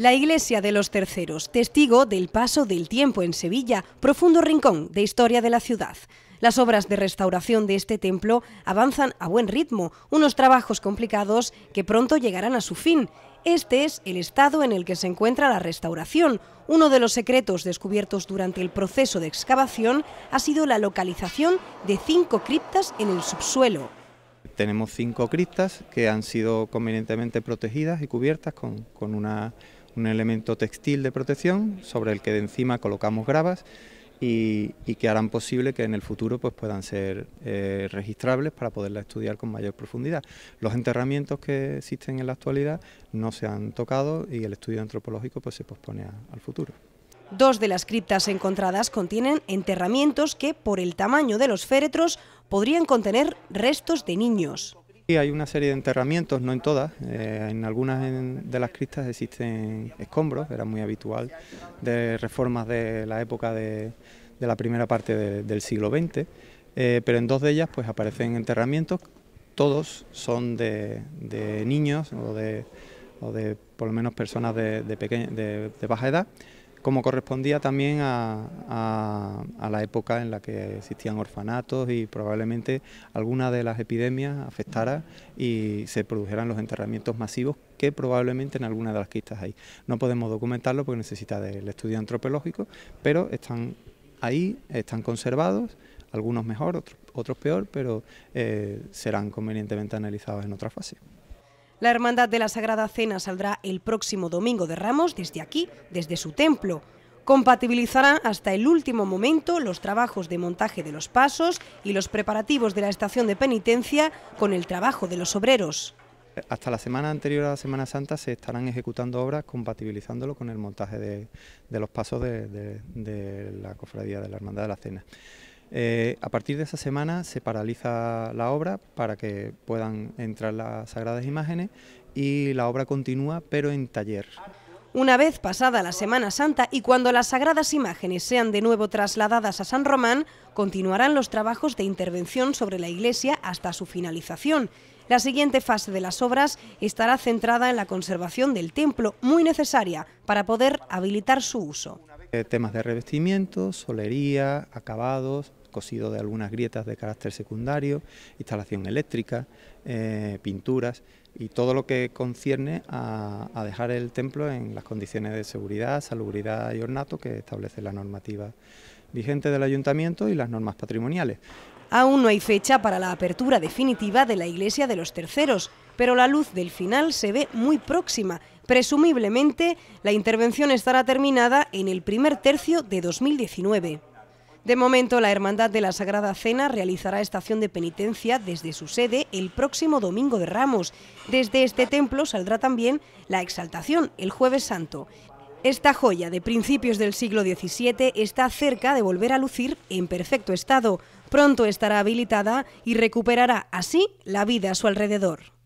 La iglesia de los terceros, testigo del paso del tiempo en Sevilla, profundo rincón de historia de la ciudad. Las obras de restauración de este templo avanzan a buen ritmo, unos trabajos complicados que pronto llegarán a su fin. Este es el estado en el que se encuentra la restauración. Uno de los secretos descubiertos durante el proceso de excavación ha sido la localización de cinco criptas en el subsuelo. Tenemos cinco criptas que han sido convenientemente protegidas y cubiertas con, con una un elemento textil de protección sobre el que de encima colocamos gravas y, que harán posible que en el futuro pues, puedan ser eh, registrables para poderla estudiar con mayor profundidad. Los enterramientos que existen en la actualidad no se han tocado y el estudio antropológico pues, se pospone al futuro. Dos de las criptas encontradas contienen enterramientos que, por el tamaño de los féretros, podrían contener restos de niños. Sí, hay una serie de enterramientos, no en todas, eh, en algunas de las cristas existen escombros, era muy habitual, de reformas de la época de, la primera parte del siglo XX, eh, pero en dos de ellas pues aparecen enterramientos, todos son de, niños o de, o de por lo menos personas de, de baja edad como correspondía también a, la época en la que existían orfanatos y probablemente alguna de las epidemias afectara y se produjeran los enterramientos masivos que probablemente en alguna de las quistas hay. No podemos documentarlo porque necesita del estudio antropológico, pero están ahí, están conservados, algunos mejor, otros, peor, pero eh, serán convenientemente analizados en otra fase. La Hermandad de la Sagrada Cena saldrá el próximo domingo de Ramos desde aquí, desde su templo. Compatibilizarán hasta el último momento los trabajos de montaje de los pasos y los preparativos de la estación de penitencia con el trabajo de los obreros. Hasta la semana anterior a la Semana Santa se estarán ejecutando obras compatibilizándolo con el montaje de, los pasos de la Cofradía de la Hermandad de la Cena. Eh, a partir de esa semana se paraliza la obra para que puedan entrar las sagradas imágenes y la obra continúa pero en taller. Una vez pasada la Semana Santa y cuando las sagradas imágenes sean de nuevo trasladadas a San Román, continuarán los trabajos de intervención sobre la iglesia hasta su finalización. La siguiente fase de las obras estará centrada en la conservación del templo, muy necesaria para poder habilitar su uso. Eh, temas de revestimiento, solería, acabados, cosido de algunas grietas de carácter secundario, instalación eléctrica, eh, pinturas y todo lo que concierne a, a, dejar el templo en las condiciones de seguridad, salubridad y ornato que establece la normativa vigente del ayuntamiento y las normas patrimoniales. Aún no hay fecha para la apertura definitiva de la iglesia de los terceros, pero la luz del final se ve muy próxima. Presumiblemente, la intervención estará terminada en el primer tercio de 2019. De momento, la Hermandad de la Sagrada Cena realizará estación de penitencia desde su sede el próximo domingo de Ramos. Desde este templo saldrá también la exaltación el jueves santo. Esta joya de principios del siglo XVII está cerca de volver a lucir en perfecto estado. Pronto estará habilitada y recuperará así la vida a su alrededor.